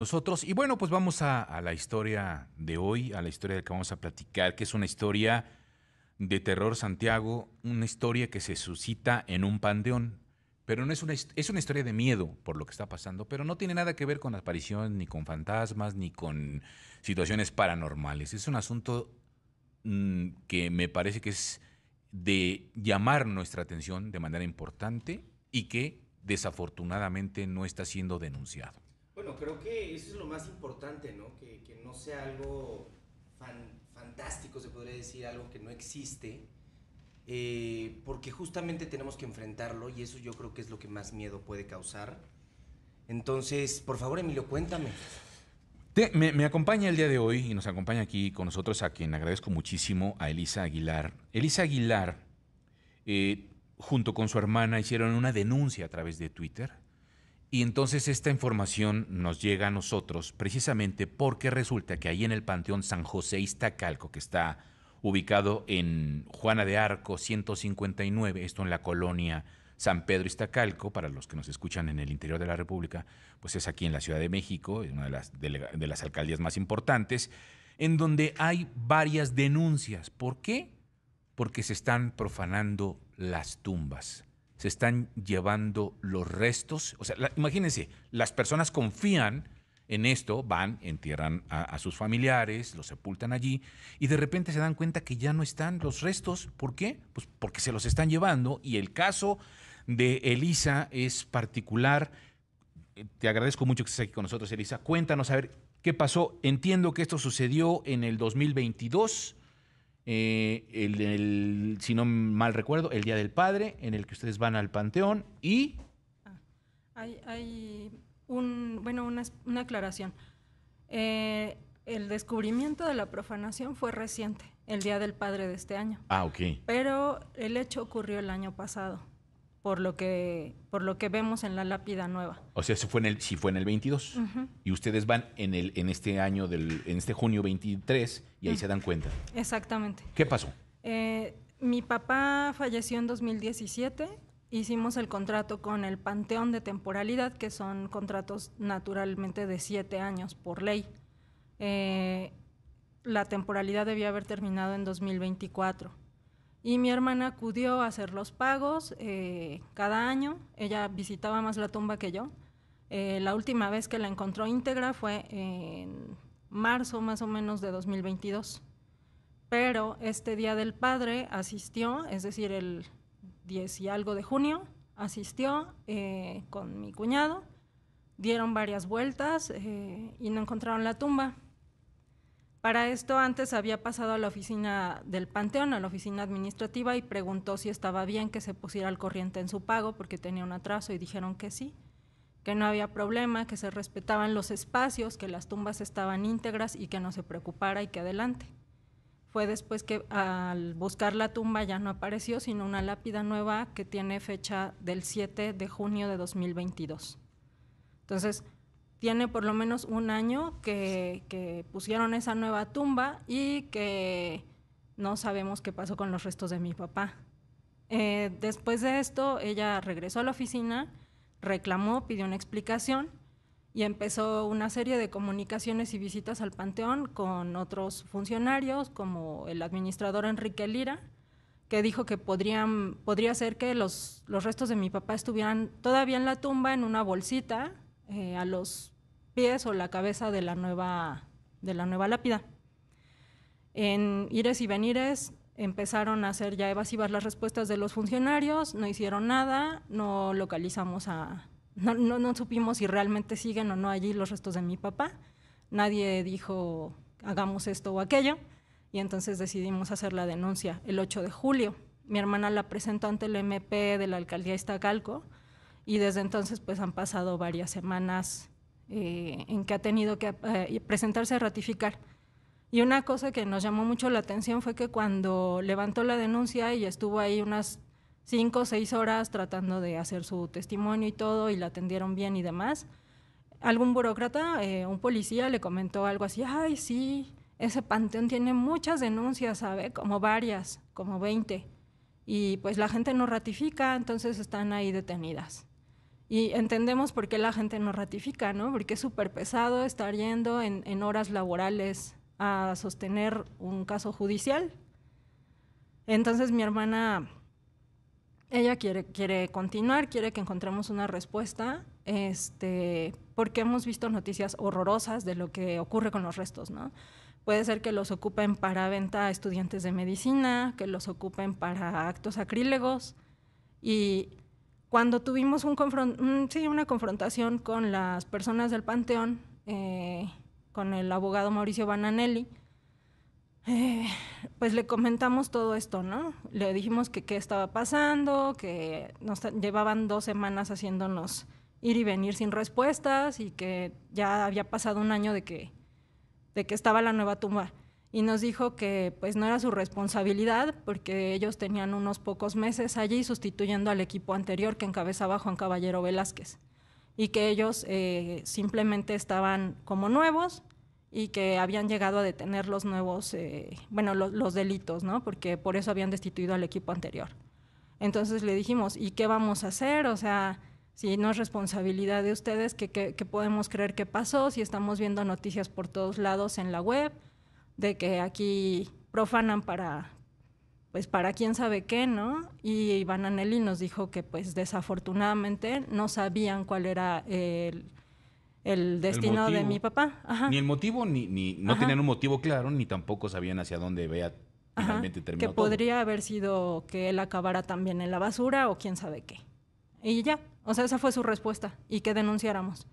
nosotros. Y bueno, pues vamos a, la historia de hoy, a la historia de la que vamos a platicar, que es una historia de terror Santiago, una historia que se suscita en un panteón. Pero no es una, es una historia de miedo por lo que está pasando, pero no tiene nada que ver con apariciones, ni con fantasmas, ni con situaciones paranormales. Es un asunto mm, que me parece que es de llamar nuestra atención de manera importante y que desafortunadamente no está siendo denunciado. Bueno, creo que eso es lo más importante, ¿no? Que, no sea algo fantástico, se podría decir, algo que no existe, eh, porque justamente tenemos que enfrentarlo y eso yo creo que es lo que más miedo puede causar. Entonces, por favor, Emilio, cuéntame. me, acompaña el día de hoy y nos acompaña aquí con nosotros a quien agradezco muchísimo, a Elisa Aguilar. Elisa Aguilar, eh, junto con su hermana, hicieron una denuncia a través de Twitter y entonces esta información nos llega a nosotros precisamente porque resulta que ahí en el Panteón San José Iztacalco, que está ubicado en Juana de Arco 159, esto en la colonia San Pedro Iztacalco, para los que nos escuchan en el interior de la República, pues es aquí en la Ciudad de México, es una de las, de las alcaldías más importantes, en donde hay varias denuncias. ¿Por qué? Porque se están profanando las tumbas se están llevando los restos. O sea, imagínense, las personas confían en esto, van, entierran a, a, sus familiares, los sepultan allí y de repente se dan cuenta que ya no están los restos. ¿Por qué? Pues porque se los están llevando y el caso de Elisa es particular. Te agradezco mucho que estés aquí con nosotros, Elisa. Cuéntanos, a ver, ¿qué pasó? Entiendo que esto sucedió en el 2022 eh, el, si no mal recuerdo, el Día del Padre, en el que ustedes van al Panteón y... Ah, hay, hay un, bueno, una, una aclaración. Eh, el descubrimiento de la profanación fue reciente, el Día del Padre de este año. Ah, ok. Pero el hecho ocurrió el año pasado por lo que por lo que vemos en la lápida nueva. O sea, si fue en el si fue en el 22 y ustedes van en el en este año del en este junio 23 y ahí mm. se dan cuenta. Exactamente. ¿Qué pasó? Eh, mi papá falleció en 2017. Hicimos el contrato con el Panteón de Temporalidad, que son contratos naturalmente de siete años por ley. Eh, la temporalidad debía haber terminado en 2024 y mi hermana acudió a hacer los pagos eh, cada año. Ella visitaba más la tumba que yo. Eh, la última vez que la encontró íntegra fue en marzo más o menos de 2022. Pero este Día del Padre asistió, es decir, el 10 y algo de junio, asistió eh, con mi cuñado, dieron varias vueltas y no encontraron la tumba. Para esto antes había pasado a la oficina del Panteón, a la oficina administrativa, y preguntó si estaba bien que se pusiera al corriente en su pago porque tenía un atraso y dijeron que sí, que no había problema, que se respetaban los espacios, que las tumbas estaban íntegras y que no se preocupara y que adelante. Fue después que al buscar la tumba ya no apareció, sino una lápida nueva que tiene fecha del 7 de junio de 2022. Entonces, tiene por lo menos un año que, pusieron esa nueva tumba y que no sabemos qué pasó con los restos de mi papá. Eh, después de esto, ella regresó a la oficina, reclamó, pidió una explicación y empezó una serie de comunicaciones y visitas al panteón con otros funcionarios, como el administrador Enrique Lira, que dijo que podrían, podría ser que los, los restos de mi papá estuvieran todavía en la tumba en una bolsita eh, a los pies o la cabeza de la nueva, de la nueva lápida. En ires y venires empezaron a hacer ya evasivas las respuestas de los funcionarios, no hicieron nada, no localizamos a, no, no, no, supimos si realmente siguen o no allí los restos de mi papá, nadie dijo hagamos esto o aquello, y entonces decidimos hacer la denuncia el 8 de julio. Mi hermana la presentó ante el MP de la alcaldía Iztacalco, y desde entonces pues han pasado varias semanas eh, en que ha tenido que eh, presentarse a ratificar. Y una cosa que nos llamó mucho la atención fue que cuando levantó la denuncia y estuvo ahí unas cinco o seis horas tratando de hacer su testimonio y todo, y la atendieron bien y demás, algún burócrata, eh, un policía, le comentó algo así, ay, sí, ese panteón tiene muchas denuncias, ¿sabe? Como varias, como 20. Y pues la gente no ratifica, entonces están ahí detenidas. Y entendemos por qué la gente no ratifica, ¿no? Porque es súper pesado estar yendo en, horas laborales a sostener un caso judicial. Entonces mi hermana, ella quiere, quiere continuar, quiere que encontremos una respuesta, este, porque hemos visto noticias horrorosas de lo que ocurre con los restos, ¿no? Puede ser que los ocupen para venta a estudiantes de medicina, que los ocupen para actos sacrílegos. Y, cuando tuvimos un sí, una confrontación con las personas del Panteón, eh, con el abogado Mauricio Bananelli, eh, pues le comentamos todo esto, ¿no? Le dijimos que qué estaba pasando, que nos llevaban dos semanas haciéndonos ir y venir sin respuestas y que ya había pasado un año de que, de que estaba la nueva tumba y nos dijo que pues no era su responsabilidad porque ellos tenían unos pocos meses allí sustituyendo al equipo anterior que encabezaba Juan Caballero Velázquez y que ellos eh, simplemente estaban como nuevos y que habían llegado a detener los nuevos, eh, bueno, los delitos, ¿no? Porque por eso habían destituido al equipo anterior. Entonces le dijimos, ¿y qué vamos a hacer? O sea, si no es responsabilidad de ustedes, qué, qué podemos creer que pasó? Si estamos viendo noticias por todos lados en la web, de que aquí profanan para pues para quién sabe qué, ¿no? Y Iván Nelly nos dijo que pues desafortunadamente no sabían cuál era el, el destino de mi papá. Ni el motivo, ni, ni no tenían un motivo claro, ni tampoco sabían hacia dónde vea finalmente terminó. Que podría haber sido que él acabara también en la basura o quién sabe qué. Y ya, o sea, esa fue su respuesta y que denunciáramos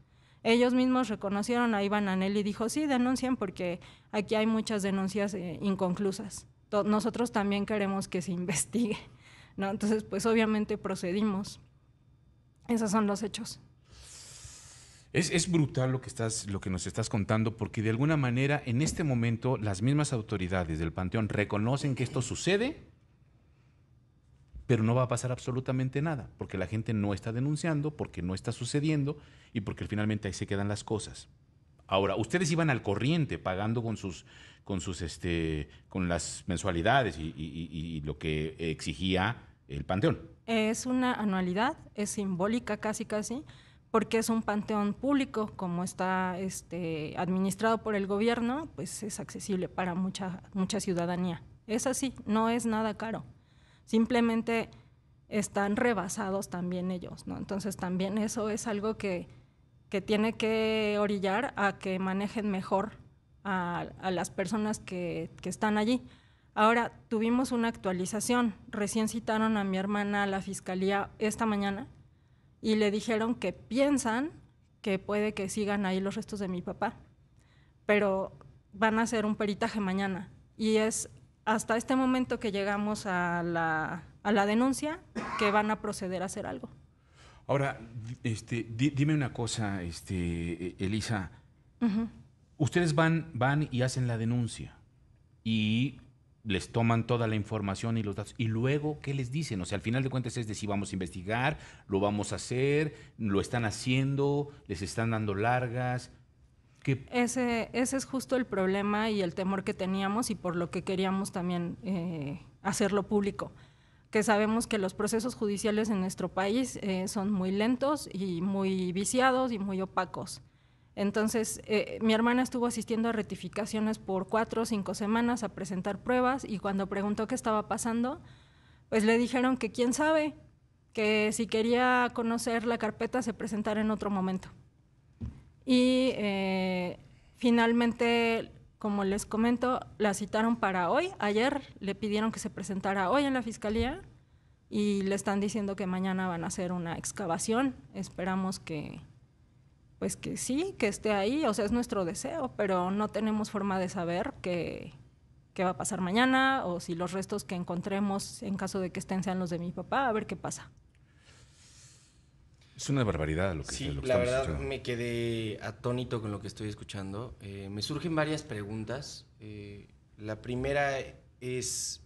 ellos mismos reconocieron a Iván Anel y dijo, sí, denuncien porque aquí hay muchas denuncias eh, inconclusas. nosotros también queremos que se investigue. ¿no? Entonces, pues obviamente procedimos. Esos son los hechos. Es, brutal lo que, estás, lo que nos estás contando, porque de alguna manera en este momento las mismas autoridades del Panteón reconocen que esto sucede, pero no va a pasar absolutamente nada, porque la gente no está denunciando, porque no está sucediendo y porque finalmente ahí se quedan las cosas. Ahora, ustedes iban al corriente pagando con sus, con sus, este, con las mensualidades y, y lo que exigía el panteón. Es una anualidad, es simbólica casi casi, porque es un panteón público, como está este, administrado por el gobierno, pues es accesible para mucha, mucha ciudadanía. Es así, no es nada caro. Simplemente están rebasados también ellos, ¿no? Entonces también eso es algo que, tiene que orillar a que manejen mejor a, las personas que, que, están allí. Ahora, tuvimos una actualización. Recién citaron a mi hermana a la fiscalía esta mañana y le dijeron que piensan que puede que sigan ahí los restos de mi papá, pero van a hacer un peritaje mañana. Y es hasta este momento que llegamos a la, a la denuncia que van a proceder a hacer algo. Ahora, este, dime una cosa, este, Elisa. Ustedes van, van y hacen la denuncia y les toman toda la información y los datos. ¿Y luego qué les dicen? O sea, al final de cuentas es de vamos a investigar, lo vamos a hacer, lo están haciendo, les están dando largas. Ese, es justo el problema y el temor que teníamos y por lo que queríamos también eh, hacerlo público, que sabemos que los procesos judiciales en nuestro país eh, son muy lentos y muy viciados y muy opacos. Entonces, eh, mi hermana estuvo asistiendo a retificaciones por cuatro o cinco semanas a presentar pruebas y cuando preguntó qué estaba pasando, pues le dijeron que quién sabe, que si quería conocer la carpeta se presentara en otro momento. Y eh, finalmente, como les comento, la citaron para hoy. Ayer le pidieron que se presentara hoy en la fiscalía y le están diciendo que mañana van a hacer una excavación. Esperamos que, pues que sí, que esté ahí, o sea, es nuestro deseo, pero no tenemos forma de saber qué va a pasar mañana o si los restos que encontremos en caso de que estén sean los de mi papá, a ver qué pasa. Es una barbaridad lo que, sí, lo que la verdad me quedé atónito con lo que estoy escuchando. Eh, me surgen varias preguntas. Eh, la primera es,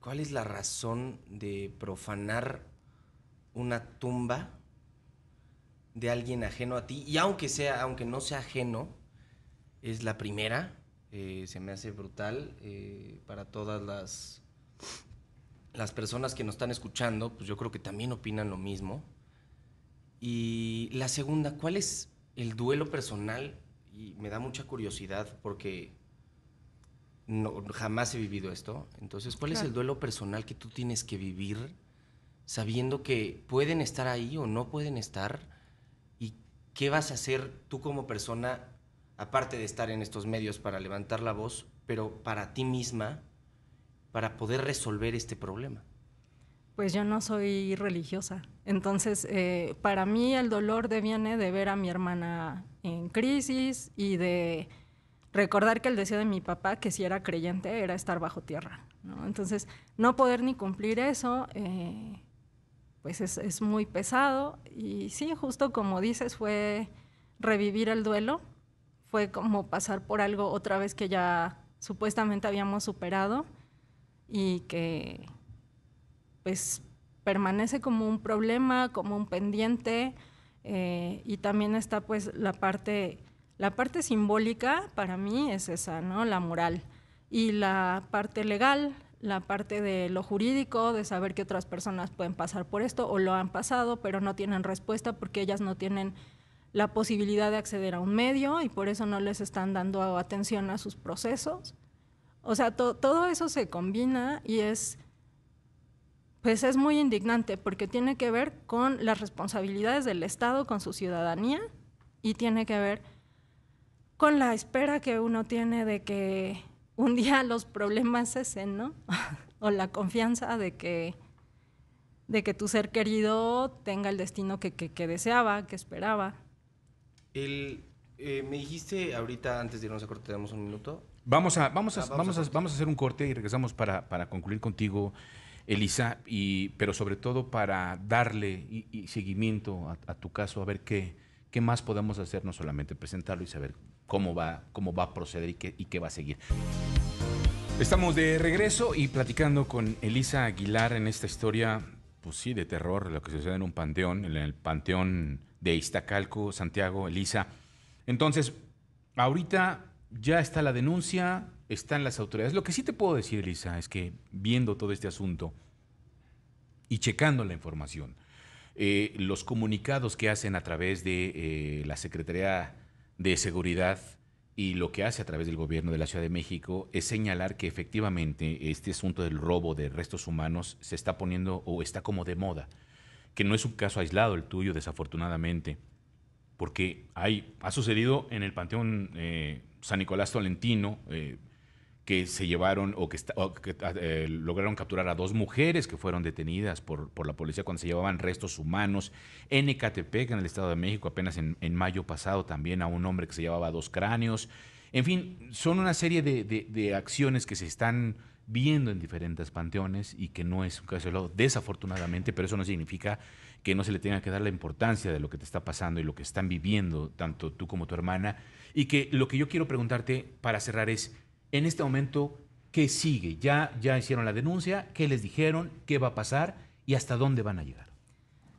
¿cuál es la razón de profanar una tumba de alguien ajeno a ti? Y aunque, sea, aunque no sea ajeno, es la primera. Eh, se me hace brutal para todas las, las personas que nos están escuchando. Pues yo creo que también opinan lo mismo y la segunda, ¿cuál es el duelo personal? Y me da mucha curiosidad porque jamás he vivido esto. Entonces, ¿cuál es el duelo personal que tú tienes que vivir sabiendo que pueden estar ahí o no pueden estar? ¿Y qué vas a hacer tú como persona, aparte de estar en estos medios para levantar la voz, pero para ti misma, para poder resolver este problema? pues yo no soy religiosa. Entonces, eh, para mí el dolor viene de ver a mi hermana en crisis y de recordar que el deseo de mi papá, que si era creyente, era estar bajo tierra. Entonces, no poder ni cumplir eso, eh, pues es, es, muy pesado. Y sí, justo como dices, fue revivir el duelo, fue como pasar por algo otra vez que ya supuestamente habíamos superado y que pues permanece como un problema, como un pendiente, eh, y también está pues la parte, la parte simbólica para mí es esa, ¿no? La moral. Y la parte legal, la parte de lo jurídico, de saber que otras personas pueden pasar por esto o lo han pasado, pero no tienen respuesta porque ellas no tienen la posibilidad de acceder a un medio y por eso no les están dando atención a sus procesos. O sea, todo eso se combina y es pues es muy indignante porque tiene que ver con las responsabilidades del Estado con su ciudadanía y tiene que ver con la espera que uno tiene de que un día los problemas cesen, ¿no? o la confianza de que, de que tu ser querido tenga el destino que, deseaba, que esperaba. Eh, me dijiste ahorita, antes de irnos a corte, damos un minuto. Vamos a, vamos ah, vamos a, hacer un corte y regresamos para concluir contigo. Elisa, y, pero sobre todo para darle seguimiento a, tu caso, a ver qué, qué más podemos hacer, no solamente presentarlo y saber cómo va, cómo va a proceder y qué, y qué va a seguir. Estamos de regreso y platicando con Elisa Aguilar en esta historia, pues sí, de terror, lo que sucede en un panteón, en el panteón de Iztacalco, Santiago, Elisa. Entonces, ahorita ya está la denuncia, están las autoridades. Lo que sí te puedo decir, Lisa, es que viendo todo este asunto y checando la información, eh, los comunicados que hacen a través de eh, la Secretaría de Seguridad y lo que hace a través del gobierno de la Ciudad de México es señalar que efectivamente este asunto del robo de restos humanos se está poniendo o está como de moda, que no es un caso aislado el tuyo, desafortunadamente, porque ha sucedido en el Panteón eh, San Nicolás Tolentino, que se llevaron o que, ah, eh, lograron capturar a dos mujeres que fueron detenidas por, por, la policía cuando se llevaban restos humanos en Ecatepec, en el Estado de México, apenas en, mayo pasado también a un hombre que se llevaba dos cráneos. En fin, son una serie de, acciones que se están viendo en diferentes panteones y que no es un caso de lo desafortunadamente, pero eso no significa que no se le tenga que dar la importancia de lo que te está pasando y lo que están viviendo tanto tú como tu hermana. Y que lo que yo quiero preguntarte para cerrar es, en este momento qué sigue. Ya, ya hicieron la denuncia, qué les dijeron, qué va a pasar y hasta dónde van a llegar.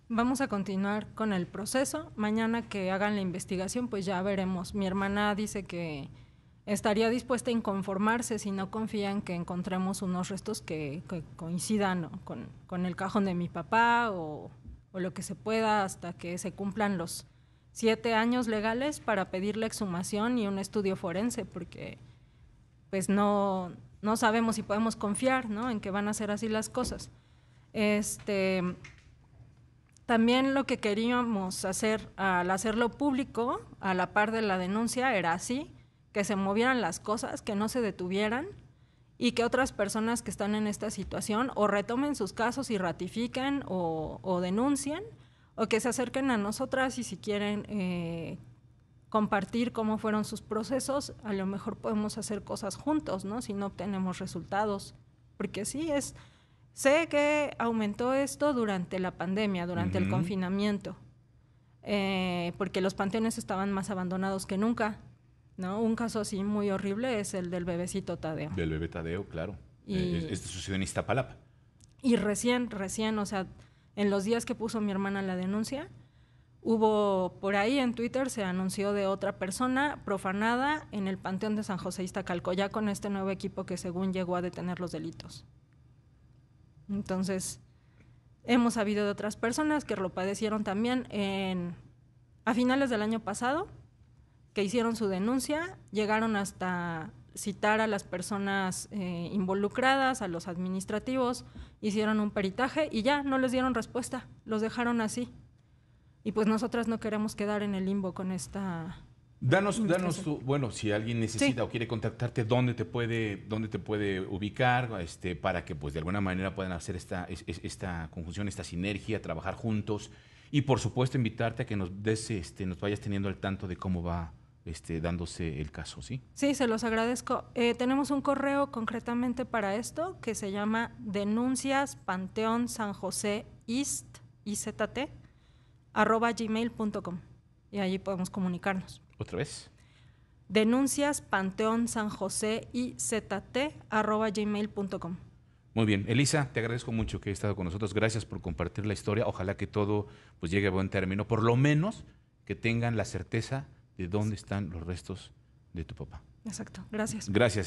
Vamos a continuar con el proceso. Mañana que hagan la investigación, pues ya veremos. Mi hermana dice que estaría dispuesta a inconformarse si no confían que encontremos unos restos que, coincidan con, el cajón de mi papá o, o, lo que se pueda hasta que se cumplan los siete años legales para pedir la exhumación y un estudio forense, porque pues no, sabemos si podemos confiar en que van a ser así las cosas. Este, también lo que queríamos hacer al hacerlo público, a la par de la denuncia, era así, que se movieran las cosas, que no se detuvieran y que otras personas que están en esta situación o retomen sus casos y ratifiquen o, denuncien o que se acerquen a nosotras y si quieren eh, compartir cómo fueron sus procesos, a lo mejor podemos hacer cosas juntos, ¿no? Si no obtenemos resultados. Porque sí, es, sé que aumentó esto durante la pandemia, durante el confinamiento, eh, porque los panteones estaban más abandonados que nunca, ¿no? Un caso así muy horrible es el del bebecito Tadeo. Del bebé Tadeo, claro. Y, eh, este sucedió en Iztapalapa. Y recién, recién, o sea, en los días que puso mi hermana la denuncia, Hubo por ahí en Twitter, se anunció de otra persona profanada en el Panteón de San José Iztacalco, ya con este nuevo equipo que según llegó a detener los delitos. Entonces, hemos sabido de otras personas que lo padecieron también en, a finales del año pasado, que hicieron su denuncia, llegaron hasta citar a las personas eh, involucradas, a los administrativos, hicieron un peritaje y ya no les dieron respuesta, los dejaron así y pues nosotras no queremos quedar en el limbo con esta... Danos, danos tu, bueno, si alguien necesita o quiere contactarte, ¿dónde te puede, dónde te puede ubicar este, para que pues de alguna manera puedan hacer esta, esta conjunción, esta sinergia, trabajar juntos? Y por supuesto invitarte a que nos des, este, nos vayas teniendo al tanto de cómo va este, dándose el caso, ¿sí? Sí, se los agradezco. Eh, tenemos un correo concretamente para esto que se llama denuncias panteón san josé ist, IZT, arroba gmail.com y allí podemos comunicarnos. ¿Otra vez? Denuncias, Panteón, San José y ZT arroba gmail.com. Muy bien, Elisa, te agradezco mucho que hayas estado con nosotros. Gracias por compartir la historia. Ojalá que todo pues, llegue a buen término. Por lo menos que tengan la certeza de dónde están los restos de tu papá. Exacto, gracias. Gracias.